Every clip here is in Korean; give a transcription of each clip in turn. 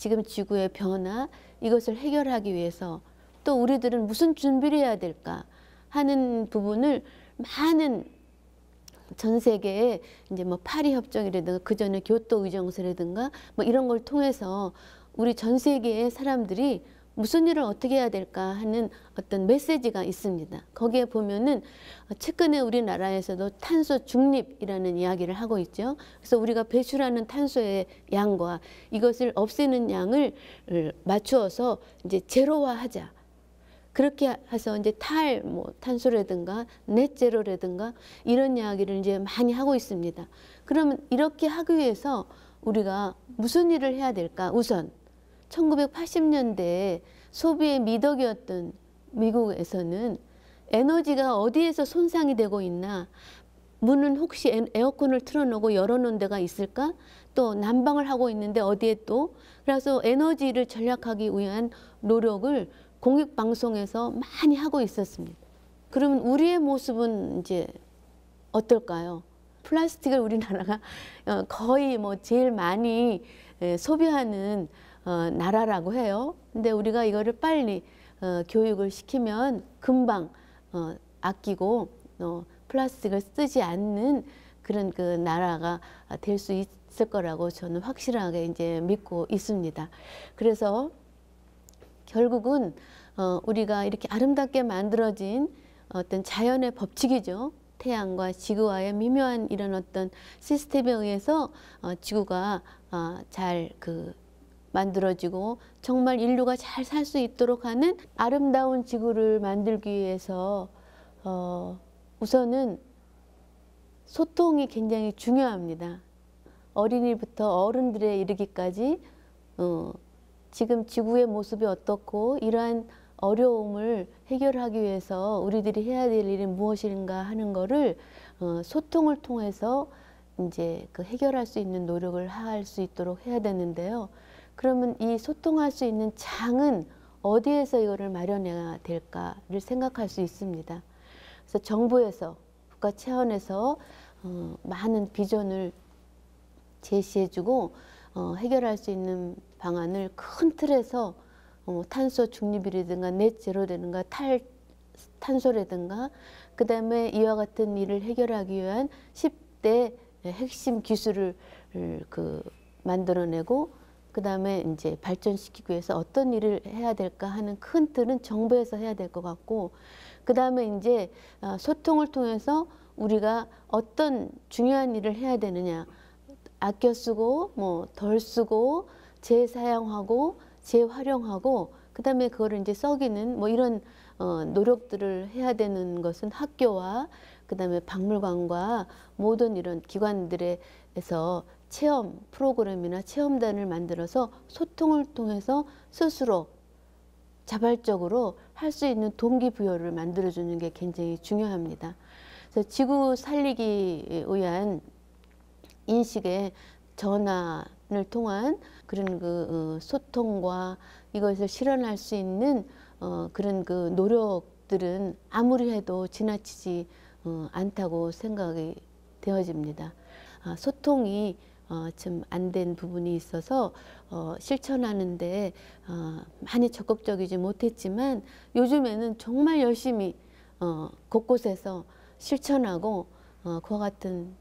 지금 지구의 변화 이것을 해결하기 위해서 또 우리들은 무슨 준비를 해야 될까 하는 부분을 많은 전 세계에 이제 뭐 파리 협정이라든가 그 전에 교토 의정서라든가 뭐 이런 걸 통해서 우리 전 세계의 사람들이 무슨 일을 어떻게 해야 될까 하는 어떤 메시지가 있습니다. 거기에 보면은 어, 최근에 우리나라에서도 탄소 중립이라는 이야기를 하고 있죠. 그래서 우리가 배출하는 탄소의 양과 이것을 없애는 양을 맞추어서 이제 제로화하자. 그렇게 해서 이제 탈, 뭐, 탄소라든가, 넷제로라든가, 이런 이야기를 이제 많이 하고 있습니다. 그러면 이렇게 하기 위해서 우리가 무슨 일을 해야 될까, 우선. 1980년대 소비의 미덕이었던 미국에서는 에너지가 어디에서 손상이 되고 있나 문은 혹시 에어컨을 틀어놓고 열어놓은 데가 있을까? 또 난방을 하고 있는데 어디에 또? 그래서 에너지를 절약하기 위한 노력을 공익방송에서 많이 하고 있었습니다. 그러면 우리의 모습은 이제 어떨까요? 플라스틱을 우리나라가 어, 거의 뭐 제일 많이 소비하는 어, 나라라고 해요. 근데 우리가 이거를 빨리 어, 교육을 시키면 금방 어, 아끼고 어, 플라스틱을 쓰지 않는 그런 그 나라가 될 수 있을 거라고 저는 확실하게 이제 믿고 있습니다. 그래서 결국은 어, 우리가 이렇게 아름답게 만들어진 어떤 자연의 법칙이죠. 태양과 지구와의 미묘한 이런 어떤 시스템에 의해서 어, 지구가 어, 잘그 만들어지고 정말 인류가 잘 살 수 있도록 하는 아름다운 지구를 만들기 위해서 어, 우선은 소통이 굉장히 중요합니다. 어린이부터 어른들에 이르기까지 어, 지금 지구의 모습이 어떻고 이러한 어려움을 해결하기 위해서 우리들이 해야 될 일이 무엇인가 하는 거를 어, 소통을 통해서 이제 그 해결할 수 있는 노력을 할 수 있도록 해야 되는데요. 그러면 이 소통할 수 있는 장은 어디에서 이거를 마련해야 될까를 생각할 수 있습니다. 그래서 정부에서 국가 차원에서 어, 많은 비전을 제시해주고 어, 해결할 수 있는 방안을 큰 틀에서 어, 탄소 중립이라든가 넷 제로라든가 탈 탄소라든가 그 다음에 이와 같은 일을 해결하기 위한 10대 핵심 기술을 그 만들어내고 그 다음에 이제 발전시키기 위해서 어떤 일을 해야 될까 하는 큰 틀은 정부에서 해야 될 것 같고, 그 다음에 이제 어, 소통을 통해서 우리가 어떤 중요한 일을 해야 되느냐, 아껴 쓰고, 뭐 덜 쓰고, 재사용하고, 재활용하고, 그 다음에 그거를 이제 썩이는 뭐 이런 어, 노력들을 해야 되는 것은 학교와 그 다음에 박물관과 모든 이런 기관들에서 체험 프로그램이나 체험단을 만들어서 소통을 통해서 스스로 자발적으로 할 수 있는 동기부여를 만들어주는 게 굉장히 중요합니다. 그래서 지구 살리기에 한 인식의 전환을 통한 그런 그 어, 소통과 이것을 실현할 수 있는 어, 그런 그 노력들은 아무리 해도 지나치지 어, 않다고 생각이 되어집니다. 아, 소통이 좀안된 어, 부분이 있어서 어, 실천하는데 어, 많이 적극적이지 못했지만 요즘에는 정말 열심히 어, 곳곳에서 실천하고 어, 그와 같은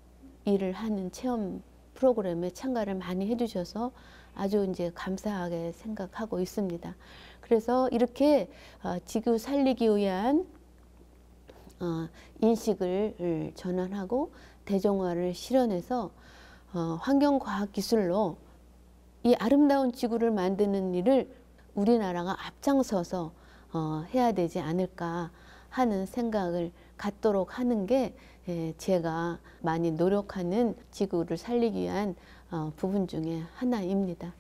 일을 하는 체험 프로그램에 참가를 많이 해주셔서 아주 이제 감사하게 생각하고 있습니다. 그래서 이렇게 어, 지구 살리기 위한 어, 인식을 전환하고 대종화를 실현해서 어, 환경과학 기술로 이 아름다운 지구를 만드는 일을 우리나라가 앞장서서 어, 해야 되지 않을까 하는 생각을 갖도록 하는 게 예, 제가 많이 노력하는 지구를 살리기 위한 어, 부분 중에 하나입니다.